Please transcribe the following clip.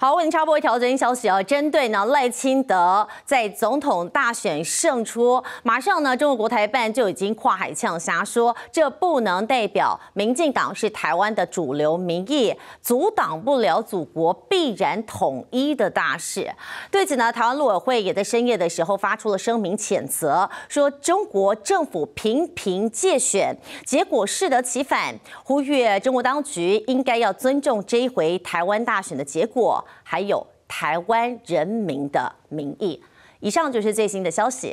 好，为您插播一条最新消息啊！针对呢赖清德在总统大选胜出，马上呢中国国台办就已经跨海呛霞说，这不能代表民进党是台湾的主流民意，阻挡不了祖国必然统一的大事。对此呢，台湾陆委会也在深夜的时候发出了声明谴责，说中国政府频频借选，结果适得其反，呼吁中国当局应该要尊重这一回台湾大选的结果。还有台湾人民的民意。以上就是最新的消息。